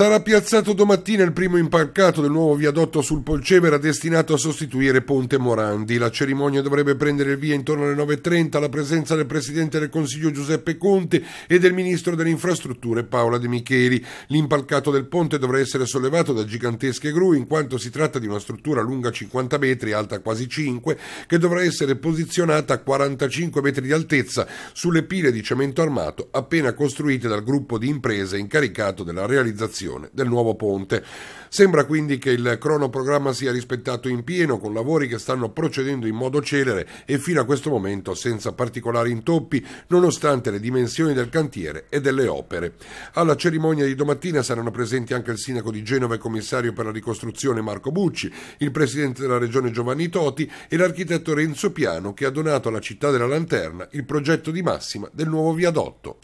Sarà piazzato domattina il primo impalcato del nuovo viadotto sul Polcevera destinato a sostituire Ponte Morandi. La cerimonia dovrebbe prendere via intorno alle 9.30 alla presenza del Presidente del Consiglio Giuseppe Conte e del Ministro delle Infrastrutture Paola De Micheli. L'impalcato del ponte dovrà essere sollevato da gigantesche gru in quanto si tratta di una struttura lunga 50 metri, alta quasi 5, che dovrà essere posizionata a 45 metri di altezza sulle pile di cemento armato appena costruite dal gruppo di imprese incaricato della realizzazione realizzazione del nuovo ponte. Sembra quindi che il cronoprogramma sia rispettato in pieno con lavori che stanno procedendo in modo celere e fino a questo momento senza particolari intoppi nonostante le dimensioni del cantiere e delle opere. Alla cerimonia di domattina saranno presenti anche il sindaco di Genova e commissario per la ricostruzione Marco Bucci, il presidente della regione Giovanni Toti e l'architetto Renzo Piano che ha donato alla città della Lanterna il progetto di massima del nuovo viadotto.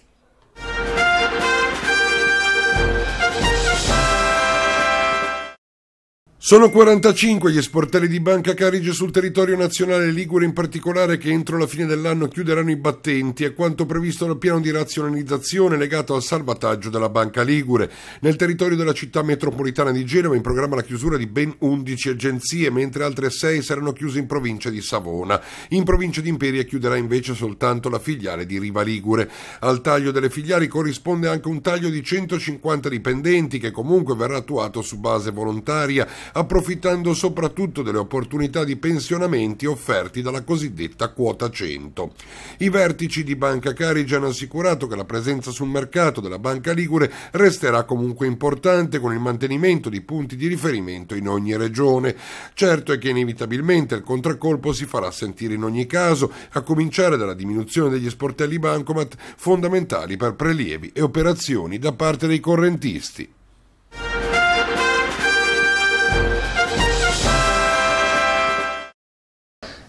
Sono 45 gli sportelli di Banca Carige sul territorio nazionale Ligure in particolare che entro la fine dell'anno chiuderanno i battenti a quanto previsto dal piano di razionalizzazione legato al salvataggio della Banca Ligure. Nel territorio della città metropolitana di Genova è in programma la chiusura di ben 11 agenzie, mentre altre 6 saranno chiuse in provincia di Savona. In provincia di Imperia chiuderà invece soltanto la filiale di Riva Ligure. Al taglio delle filiali corrisponde anche un taglio di 150 dipendenti che comunque verrà attuato su base volontaria approfittando soprattutto delle opportunità di pensionamenti offerti dalla cosiddetta quota 100. I vertici di Banca Carige hanno assicurato che la presenza sul mercato della Banca Ligure resterà comunque importante con il mantenimento di punti di riferimento in ogni regione. Certo è che inevitabilmente il contraccolpo si farà sentire in ogni caso, a cominciare dalla diminuzione degli sportelli bancomat fondamentali per prelievi e operazioni da parte dei correntisti.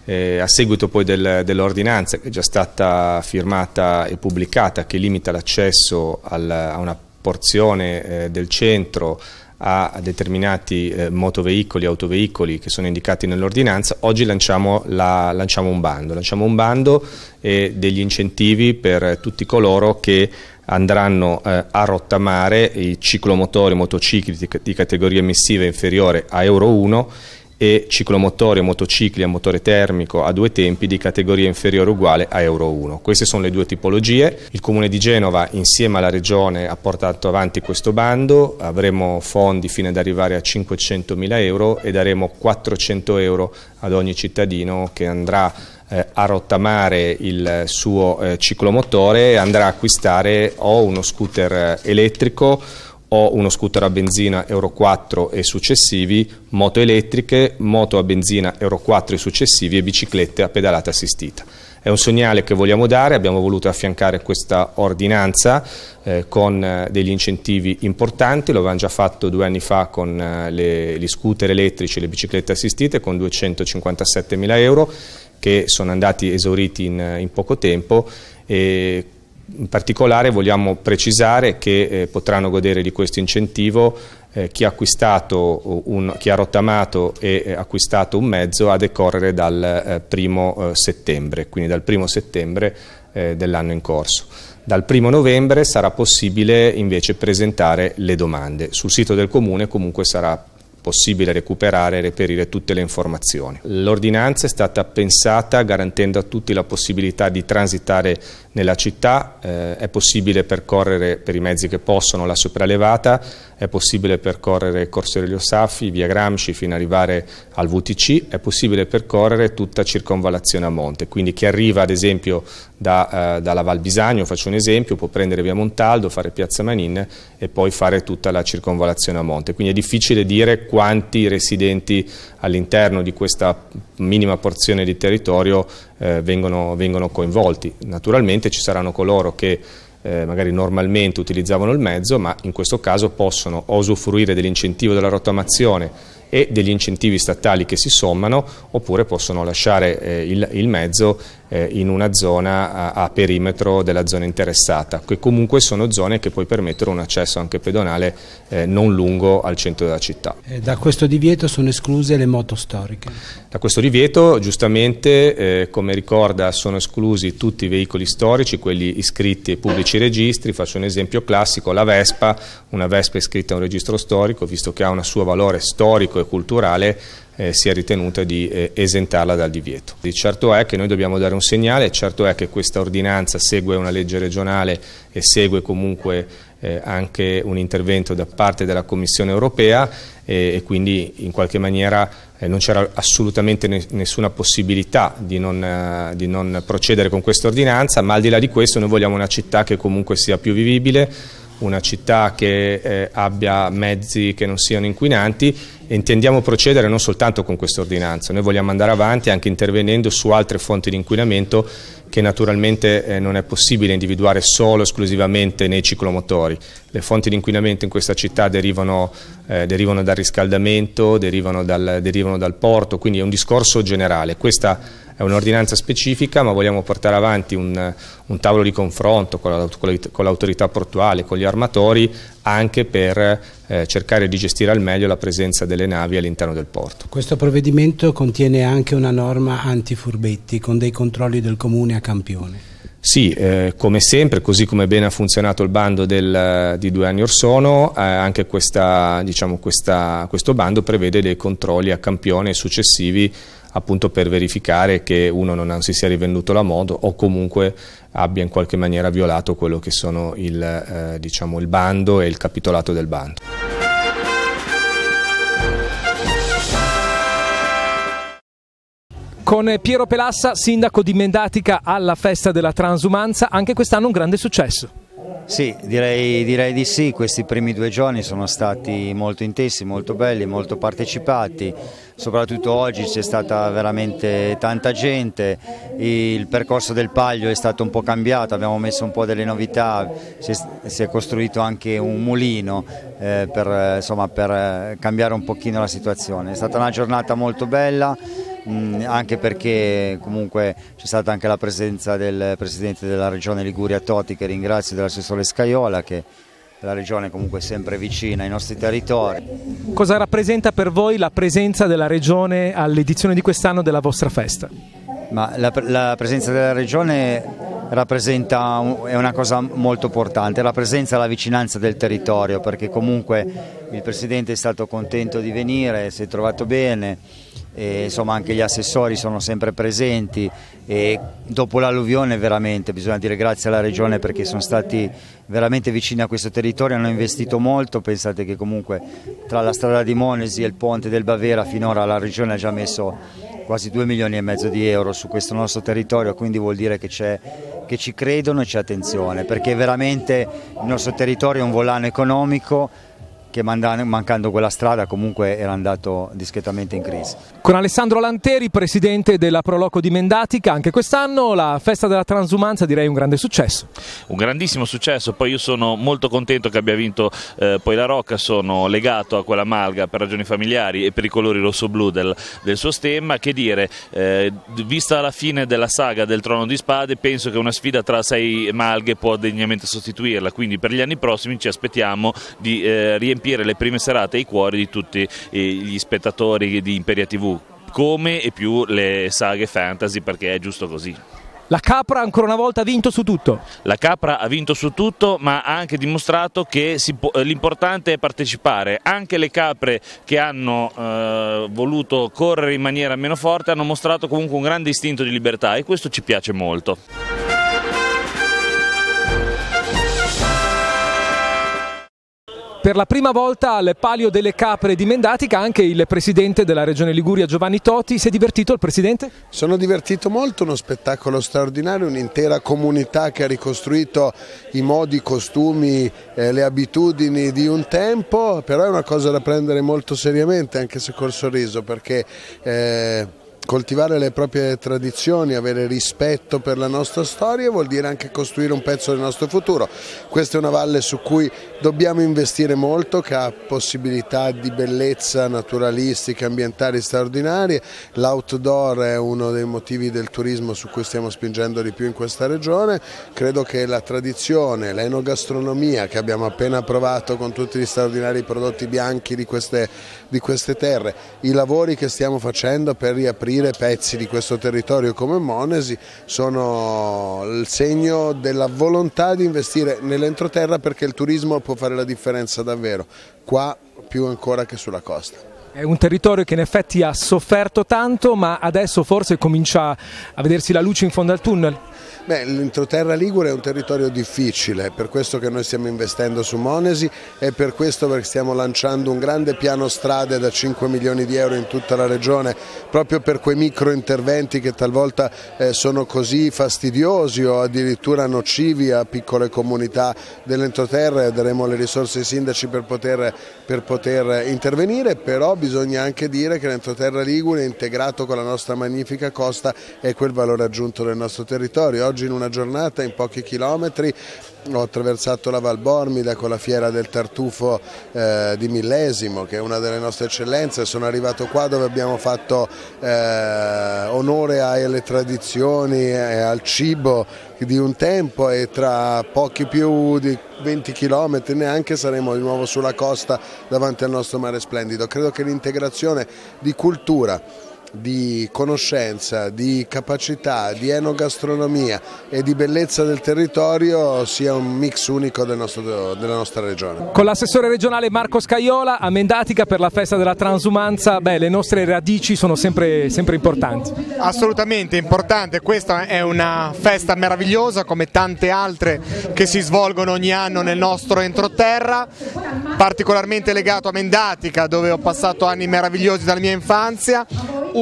Eh, a seguito poi del, dell'ordinanza che è già stata firmata e pubblicata che limita l'accesso a una porzione eh, del centro a determinati eh, motoveicoli, autoveicoli che sono indicati nell'ordinanza, oggi lanciamo, la, lanciamo, un bando, lanciamo un bando e degli incentivi per tutti coloro che andranno eh, a rottamare i ciclomotori, motocicli di, di categoria emissiva inferiore a Euro 1 e ciclomotori, motocicli a motore termico a due tempi di categoria inferiore uguale a Euro 1. Queste sono le due tipologie. Il Comune di Genova insieme alla Regione ha portato avanti questo bando, avremo fondi fino ad arrivare a 500.000 euro e daremo 400 euro ad ogni cittadino che andrà eh, a rottamare il suo eh, ciclomotore e andrà a acquistare o uno scooter eh, elettrico ho uno scooter a benzina Euro 4 e successivi, moto elettriche, moto a benzina Euro 4 e successivi e biciclette a pedalata assistita. È un segnale che vogliamo dare, abbiamo voluto affiancare questa ordinanza eh, con eh, degli incentivi importanti, lo avevamo già fatto due anni fa con eh, le, gli scooter elettrici e le biciclette assistite con 257 mila euro che sono andati esauriti in, eh, in poco tempo e in particolare vogliamo precisare che eh, potranno godere di questo incentivo eh, chi, ha un, chi, ha rottamato e eh, acquistato un mezzo a decorrere dal eh, primo eh, settembre, quindi dal primo settembre eh, dell'anno in corso. Dal primo novembre sarà possibile invece presentare le domande. Sul sito del Comune comunque sarà possibile recuperare e reperire tutte le informazioni. L'ordinanza è stata pensata garantendo a tutti la possibilità di transitare nella città, eh, è possibile percorrere per i mezzi che possono la sopraelevata, è possibile percorrere Corso Aurelio Saffi, via Gramsci fino ad arrivare al VTC, è possibile percorrere tutta circonvallazione a monte, quindi chi arriva ad esempio da, eh, dalla Val Bisagno, faccio un esempio, può prendere via Montaldo, fare piazza Manin e poi fare tutta la circonvallazione a monte, quindi è difficile dire quanti residenti all'interno di questa minima porzione di territorio eh, vengono, vengono, coinvolti. Naturalmente ci saranno coloro che eh, magari normalmente utilizzavano il mezzo, ma in questo caso possono usufruire dell'incentivo della rottamazione e degli incentivi statali che si sommano, oppure possono lasciare eh, il, il, mezzo eh, in una zona a, perimetro della zona interessata, che comunque sono zone che poi permettono un accesso anche pedonale eh, non lungo al centro della città. da questo divieto sono escluse le moto storiche? Da questo divieto giustamente, eh, come ricorda, sono esclusi tutti i veicoli storici, quelli iscritti ai pubblici registri, faccio un esempio classico, la Vespa, una Vespa iscritta a un registro storico, visto che ha un suo valore storico e culturale, eh, si è ritenuta di eh, esentarla dal divieto. E certo è che noi dobbiamo dare un segnale, certo è che questa ordinanza segue una legge regionale e segue comunque eh, anche un intervento da parte della Commissione europea e, e quindi in qualche maniera eh, non c'era assolutamente ne, nessuna possibilità di non, eh, di non procedere con questa ordinanza, ma al di là di questo noi vogliamo una città che comunque sia più vivibile, una città che eh, abbia mezzi che non siano inquinanti e intendiamo procedere non soltanto con questa ordinanza, noi vogliamo andare avanti anche intervenendo su altre fonti di inquinamento che naturalmente eh, non è possibile individuare solo esclusivamente nei ciclomotori. Le fonti di inquinamento in questa città derivano, eh, derivano dal riscaldamento, derivano dal, derivano dal porto, quindi è un discorso generale. Questa è un'ordinanza specifica ma vogliamo portare avanti un, un tavolo di confronto con l'autorità portuale, con gli armatori anche per eh, cercare di gestire al meglio la presenza delle navi all'interno del porto. Questo provvedimento contiene anche una norma antifurbetti con dei controlli del comune a campione. Sì, eh, come sempre, così come bene ha funzionato il bando del, di due anni or sono, eh, anche questa, diciamo questa, questo bando prevede dei controlli a campione successivi appunto per verificare che uno non si sia rivenduto la moto o comunque abbia in qualche maniera violato quello che sono il, eh, diciamo, il bando e il capitolato del bando. Con Piero Pelassa, sindaco di Mendatica alla festa della transumanza, anche quest'anno un grande successo. Sì, direi, direi, di sì, questi primi due giorni sono stati molto intensi, molto belli, molto partecipati, soprattutto oggi c'è stata veramente tanta gente, il percorso del Paglio è stato un po' cambiato, abbiamo messo un po' delle novità, si è, si è costruito anche un mulino eh, per, insomma, per eh, cambiare un pochino la situazione, è stata una giornata molto bella. Mm, anche perché comunque c'è stata anche la presenza del Presidente della Regione Liguria Totti che ringrazio dell'assessore Scaiola che la regione comunque sempre vicina ai nostri territori. Cosa rappresenta per voi la presenza della regione all'edizione di quest'anno della vostra festa? Ma la, la presenza della regione è una cosa molto importante, la presenza e la vicinanza del territorio perché comunque il Presidente è stato contento di venire, si è trovato bene, e, insomma anche gli assessori sono sempre presenti e dopo l'alluvione veramente bisogna dire grazie alla regione perché sono stati veramente vicini a questo territorio, hanno investito molto, pensate che comunque tra la strada di Monesi e il ponte del Bavera finora la regione ha già messo quasi 2 milioni e mezzo di euro su questo nostro territorio, quindi vuol dire che, che ci credono e c'è attenzione, perché veramente il nostro territorio è un volano economico che mancando quella strada comunque era andato discretamente in crisi. Con Alessandro Lanteri, presidente della Proloco di Mendatica, anche quest'anno la festa della transumanza direi un grande successo. Un grandissimo successo, poi io sono molto contento che abbia vinto eh, poi la Rocca, sono legato a quella malga per ragioni familiari e per i colori rosso-blu del, del, suo stemma, che dire, eh, vista la fine della saga del Trono di Spade, penso che una sfida tra sei malghe può degnamente sostituirla, quindi per gli anni prossimi ci aspettiamo di eh, riempire riempire le prime serate e i cuori di tutti eh, gli spettatori di Imperia TV, come e più le saghe fantasy perché è giusto così. La Capra ancora una volta ha vinto su tutto. La Capra ha vinto su tutto ma ha anche dimostrato che eh, l'importante è partecipare. Anche le capre che hanno eh, voluto correre in maniera meno forte hanno mostrato comunque un grande istinto di libertà e questo ci piace molto. Per la prima volta al Palio delle Capre di Mendatica anche il presidente della Regione Liguria Giovanni Toti. Si è divertito il presidente? Sono divertito molto, uno spettacolo straordinario, un'intera comunità che ha ricostruito i modi, i costumi, eh, le abitudini di un tempo, però è una cosa da prendere molto seriamente anche se col sorriso perché... Eh, coltivare le proprie tradizioni, avere rispetto per la nostra storia vuol dire anche costruire un pezzo del nostro futuro. Questa è una valle su cui dobbiamo investire molto, che ha possibilità di bellezza naturalistica, ambientali straordinarie, l'outdoor è uno dei motivi del turismo su cui stiamo spingendo di più in questa regione, credo che la tradizione, l'enogastronomia che abbiamo appena provato con tutti gli straordinari prodotti bianchi di queste, di queste terre, i lavori che stiamo facendo per riaprire costruire pezzi di questo territorio come Monesi sono il segno della volontà di investire nell'entroterra perché il turismo può fare la differenza davvero, qua più ancora che sulla costa. È un territorio che in effetti ha sofferto tanto ma adesso forse comincia a vedersi la luce in fondo al tunnel. Beh, l'entroterra Ligure è un territorio difficile, è per questo che noi stiamo investendo su Monesi e per questo che stiamo lanciando un grande piano strade da 5 milioni di euro in tutta la regione, proprio per quei micro interventi che talvolta eh, sono così fastidiosi o addirittura nocivi a piccole comunità dell'entroterra e daremo le risorse ai sindaci per poter, per poter intervenire, però bisogna anche dire che l'entroterra Ligure integrato con la nostra magnifica costa è quel valore aggiunto del nostro territorio oggi in una giornata, in pochi chilometri, ho attraversato la Val Bormida con la fiera del tartufo eh, di Millesimo che è una delle nostre eccellenze, sono arrivato qua dove abbiamo fatto eh, onore alle tradizioni e al cibo di un tempo e tra pochi più di 20 km neanche saremo di nuovo sulla costa davanti al nostro mare splendido. Credo che l'integrazione di cultura di conoscenza, di capacità, di enogastronomia e di bellezza del territorio sia un mix unico del nostro, della nostra regione. Con l'assessore regionale Marco Scaiola a Mendatica per la festa della transumanza, beh, le nostre radici sono sempre, sempre importanti. Assolutamente importante, questa è una festa meravigliosa come tante altre che si svolgono ogni anno nel nostro entroterra, particolarmente legato a Mendatica dove ho passato anni meravigliosi dalla mia infanzia,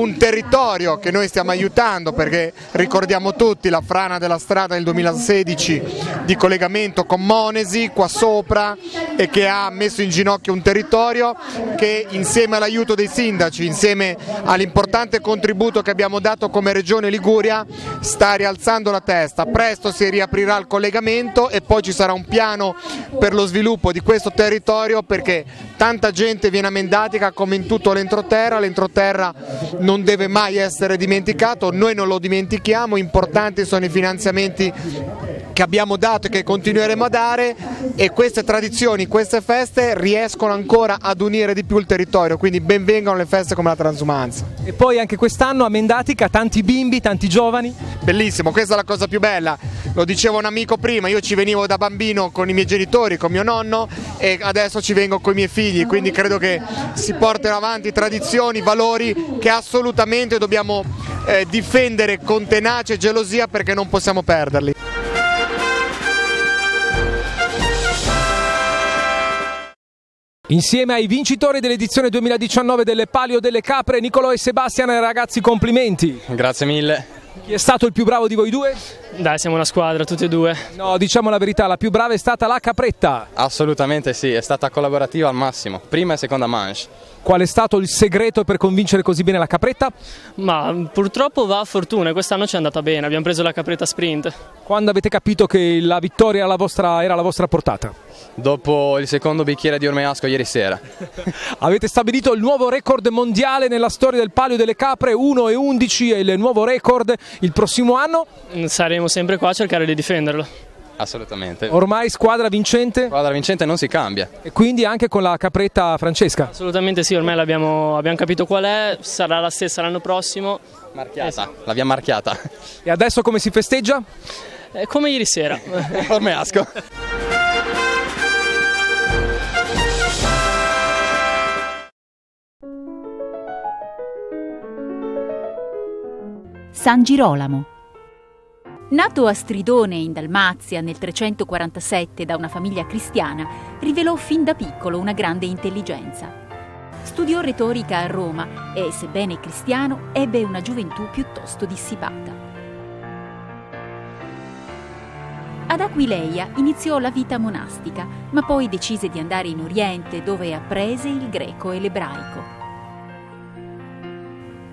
un territorio che noi stiamo aiutando perché ricordiamo tutti la frana della strada del 2016 di collegamento con Monesi qua sopra e che ha messo in ginocchio un territorio che insieme all'aiuto dei sindaci, insieme all'importante contributo che abbiamo dato come regione Liguria sta rialzando la testa, presto si riaprirà il collegamento e poi ci sarà un piano per lo sviluppo di questo territorio perché tanta gente viene a Mendatica come in tutto l'entroterra, l'entroterra non deve mai essere dimenticato, noi non lo dimentichiamo, importanti sono i finanziamenti che abbiamo dato e che continueremo a dare e queste tradizioni, queste feste riescono ancora ad unire di più il territorio, quindi benvengano le feste come la transumanza. E poi anche quest'anno a Mendatica tanti bimbi, tanti giovani. Bellissimo, questa è la cosa più bella, lo diceva un amico prima, io ci venivo da bambino con i miei genitori, con mio nonno e adesso ci vengo con i miei figli, quindi credo che si portino avanti tradizioni, valori che assolutamente dobbiamo eh, difendere con tenacia e gelosia perché non possiamo perderli. Insieme ai vincitori dell'edizione 2019 delle Palio delle Capre, Nicolò e Sebastian, ragazzi complimenti. Grazie mille. Chi è stato il più bravo di voi due? Dai, siamo una squadra, tutti e due. No, diciamo la verità, la più brava è stata la Capretta. Assolutamente sì, è stata collaborativa al massimo, prima e seconda manche. Qual è stato il segreto per convincere così bene la Capretta? Ma purtroppo va a fortuna, quest'anno ci è andata bene, abbiamo preso la Capretta sprint. Quando avete capito che la vittoria la vostra, era la vostra portata? dopo il secondo bicchiere di Ormeasco ieri sera. Avete stabilito il nuovo record mondiale nella storia del Palio delle Capre, 1 e 11 è il nuovo record il prossimo anno? Mm, saremo sempre qua a cercare di difenderlo. Assolutamente. Ormai squadra vincente? Squadra vincente non si cambia. E quindi anche con la capretta Francesca? Assolutamente sì, ormai abbiamo capito qual è, sarà la stessa l'anno prossimo. Marchiata, esatto. l'abbiamo marchiata. E adesso come si festeggia? Eh, come ieri sera. Ormeasco. San Girolamo. Nato a Stridone in Dalmazia nel 347 da una famiglia cristiana, rivelò fin da piccolo una grande intelligenza. Studiò retorica a Roma e, sebbene cristiano, ebbe una gioventù piuttosto dissipata. Ad Aquileia iniziò la vita monastica, ma poi decise di andare in Oriente dove apprese il greco e l'ebraico.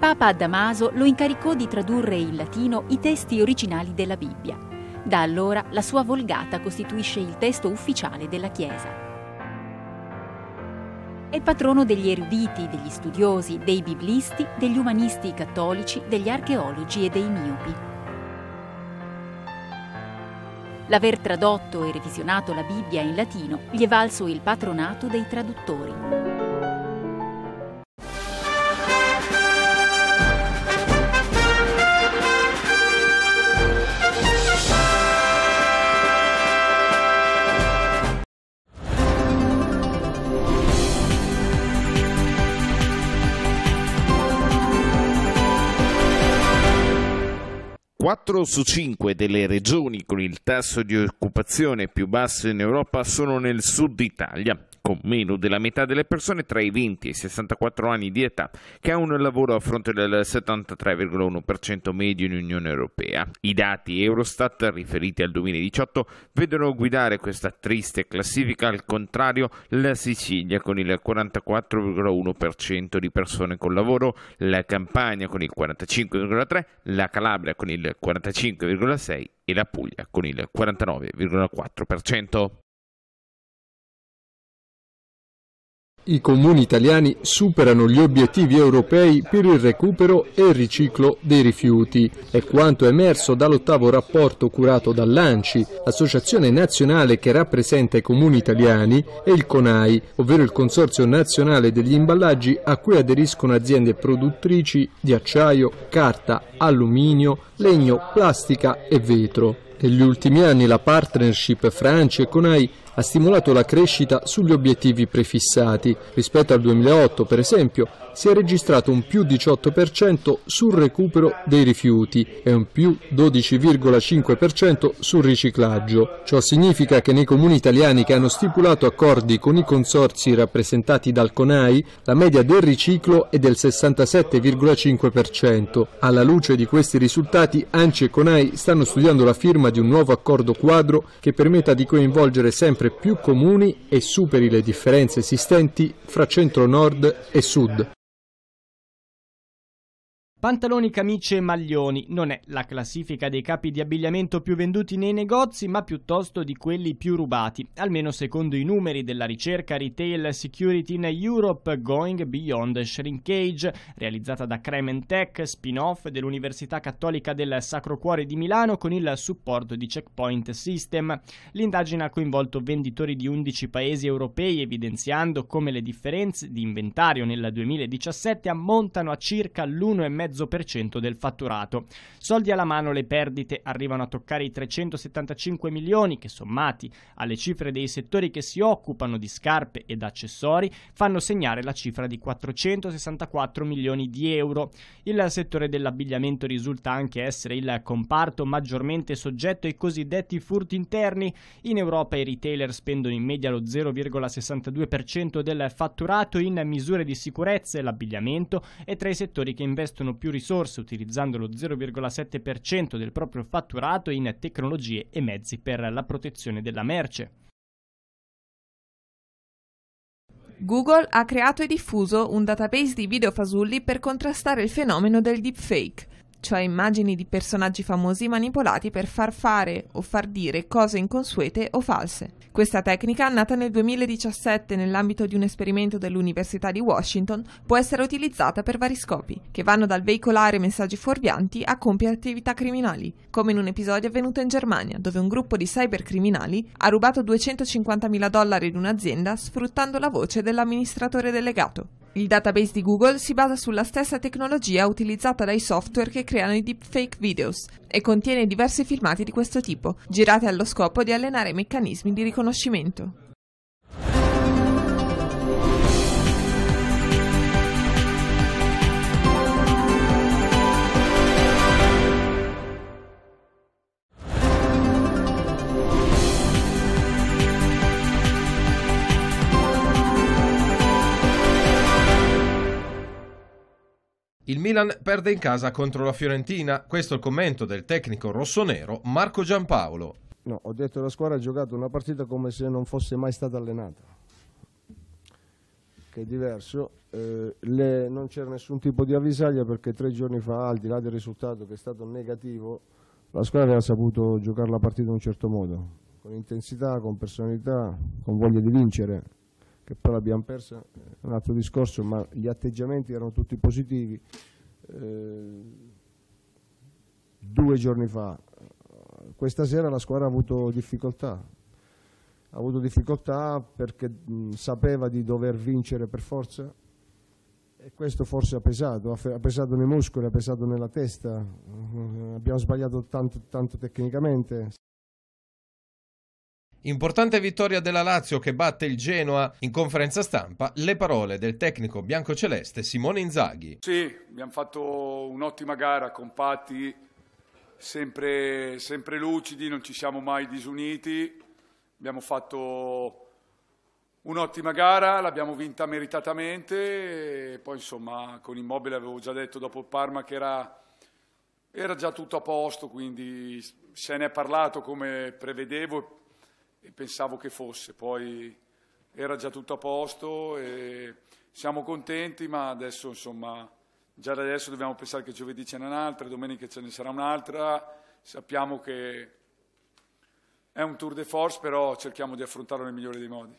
Papa Damaso lo incaricò di tradurre in latino i testi originali della Bibbia. Da allora la sua Volgata costituisce il testo ufficiale della Chiesa. È patrono degli eruditi, degli studiosi, dei biblisti, degli umanisti cattolici, degli archeologi e dei miopi. L'aver tradotto e revisionato la Bibbia in latino gli è valso il patronato dei traduttori. 4 su 5 delle regioni con il tasso di occupazione più basso in Europa sono nel sud Italia, con meno della metà delle persone tra i 20 e i 64 anni di età che ha un lavoro a fronte del 73,1% medio in Unione Europea. I dati Eurostat riferiti al 2018 vedono guidare questa triste classifica al contrario la Sicilia con il 44,1% di persone con lavoro, la Campania con il 45,3%, la Calabria con il 45,6% e la Puglia con il 49,4%. I comuni italiani superano gli obiettivi europei per il recupero e il riciclo dei rifiuti. È quanto emerso dall'ottavo rapporto curato dall'ANCI, associazione nazionale che rappresenta i comuni italiani, e il CONAI, ovvero il Consorzio Nazionale degli Imballaggi a cui aderiscono aziende produttrici di acciaio, carta, alluminio, legno, plastica e vetro. Negli ultimi anni la partnership Francia e Conai ha stimolato la crescita sugli obiettivi prefissati. Rispetto al 2008, per esempio, si è registrato un più 18% sul recupero dei rifiuti e un più 12,5% sul riciclaggio. Ciò significa che nei comuni italiani che hanno stipulato accordi con i consorzi rappresentati dal CONAI, la media del riciclo è del 67,5%. Alla luce di questi risultati, ANCI e CONAI stanno studiando la firma di un nuovo accordo quadro che permetta di coinvolgere sempre sempre più comuni e superi le differenze esistenti fra centro-nord e sud. Pantaloni, camicie e maglioni non è la classifica dei capi di abbigliamento più venduti nei negozi, ma piuttosto di quelli più rubati, almeno secondo i numeri della ricerca Retail Security in Europe Going Beyond Shrinkage, realizzata da Crementech, spin-off dell'Università Cattolica del Sacro Cuore di Milano con il supporto di Checkpoint System. L'indagine ha coinvolto venditori di 11 paesi europei, evidenziando come le differenze di inventario nel 2017 ammontano a circa l'1,5% 2,5% del fatturato. Soldi alla mano le perdite arrivano a toccare i 375 milioni che sommati alle cifre dei settori che si occupano di scarpe ed accessori fanno segnare la cifra di 464 milioni di euro. Il settore dell'abbigliamento risulta anche essere il comparto maggiormente soggetto ai cosiddetti furti interni. In Europa i retailer spendono in media lo 0,62% del fatturato in misure di sicurezza e l'abbigliamento è tra i settori che investono più risorse utilizzando lo 0,7% del proprio fatturato in tecnologie e mezzi per la protezione della merce. Google ha creato e diffuso un database di video fasulli per contrastare il fenomeno del deepfake cioè immagini di personaggi famosi manipolati per far fare o far dire cose inconsuete o false. Questa tecnica, nata nel 2017 nell'ambito di un esperimento dell'Università di Washington, può essere utilizzata per vari scopi, che vanno dal veicolare messaggi fuorvianti a compiere attività criminali, come in un episodio avvenuto in Germania, dove un gruppo di cybercriminali ha rubato 250.000 dollari in un'azienda sfruttando la voce dell'amministratore delegato. Il database di Google si basa sulla stessa tecnologia utilizzata dai software che creano i deepfake videos e contiene diversi filmati di questo tipo, girati allo scopo di allenare meccanismi di riconoscimento. Il Milan perde in casa contro la Fiorentina. Questo è il commento del tecnico rossonero Marco Giampaolo. No, ho detto che la squadra ha giocato una partita come se non fosse mai stata allenata, che è diverso. Eh, le, non c'era nessun tipo di avvisaglia perché tre giorni fa, al di là del risultato che è stato negativo, la squadra aveva saputo giocare la partita in un certo modo, con intensità, con personalità, con voglia di vincere che però l'abbiamo persa, un altro discorso, ma gli atteggiamenti erano tutti positivi. Eh, due giorni fa, questa sera la squadra ha avuto difficoltà, ha avuto difficoltà perché mh, sapeva di dover vincere per forza e questo forse ha pesato, ha pesato nei muscoli, ha pesato nella testa, abbiamo sbagliato tanto, tanto tecnicamente. Importante vittoria della Lazio che batte il Genoa. In conferenza stampa le parole del tecnico biancoceleste Simone Inzaghi. Sì, abbiamo fatto un'ottima gara, compatti, sempre, sempre lucidi, non ci siamo mai disuniti. Abbiamo fatto un'ottima gara, l'abbiamo vinta meritatamente. poi insomma con Immobile avevo già detto dopo Parma che era, era già tutto a posto, quindi se ne è parlato come prevedevo e pensavo che fosse, poi era già tutto a posto e siamo contenti, ma adesso insomma, già da adesso dobbiamo pensare che giovedì ce n'è un'altra, domenica ce ne sarà un'altra, sappiamo che è un tour de force, però cerchiamo di affrontarlo nel migliore dei modi.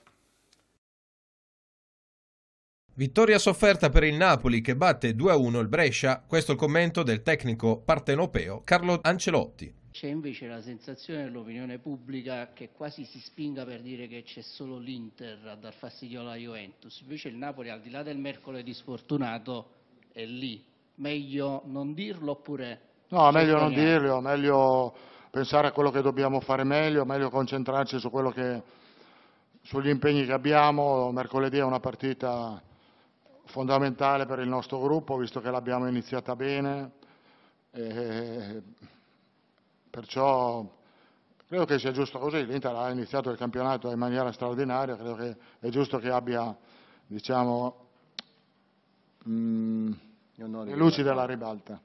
Vittoria sofferta per il Napoli che batte 2-1 il Brescia, questo è il commento del tecnico partenopeo Carlo Ancelotti. C'è invece la sensazione dell'opinione pubblica che quasi si spinga per dire che c'è solo l'Inter a dar fastidio alla Juventus. Invece il Napoli, al di là del mercoledì sfortunato, è lì. Meglio non dirlo oppure... No, meglio non dirlo, meglio pensare a quello che dobbiamo fare meglio, meglio concentrarci su che, sugli impegni che abbiamo. Mercoledì è una partita fondamentale per il nostro gruppo, visto che l'abbiamo iniziata bene. E Perciò credo che sia giusto così. L'Inter ha iniziato il campionato in maniera straordinaria, credo che è giusto che abbia diciamo, mh, mm, le luci della ribalta.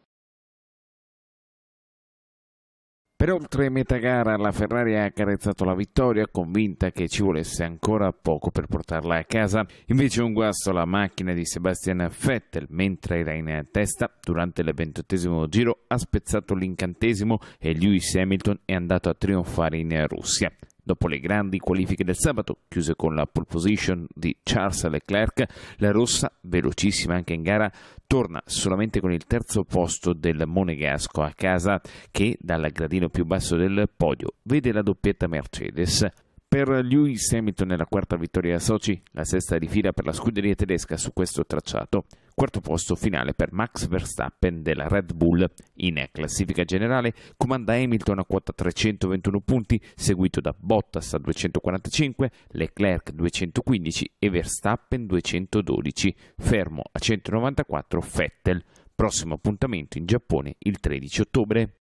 Per oltre metà gara la Ferrari ha carezzato la vittoria, convinta che ci volesse ancora poco per portarla a casa. Invece un guasto alla macchina di Sebastian Vettel, mentre era in testa, durante il ventottesimo giro ha spezzato l'incantesimo e Lewis Hamilton è andato a trionfare in Russia. Dopo le grandi qualifiche del sabato, chiuse con la pole position di Charles Leclerc, la rossa, velocissima anche in gara, torna solamente con il terzo posto del Monegasco a casa che dal gradino più basso del podio vede la doppietta Mercedes per Lewis Hamilton è la quarta vittoria a Sochi, la sesta di fila per la scuderia tedesca su questo tracciato, quarto posto finale per Max Verstappen della Red Bull. In classifica generale comanda Hamilton a quota 321 punti, seguito da Bottas a 245, Leclerc 215 e Verstappen 212, fermo a 194 Vettel. Prossimo appuntamento in Giappone il 13 ottobre.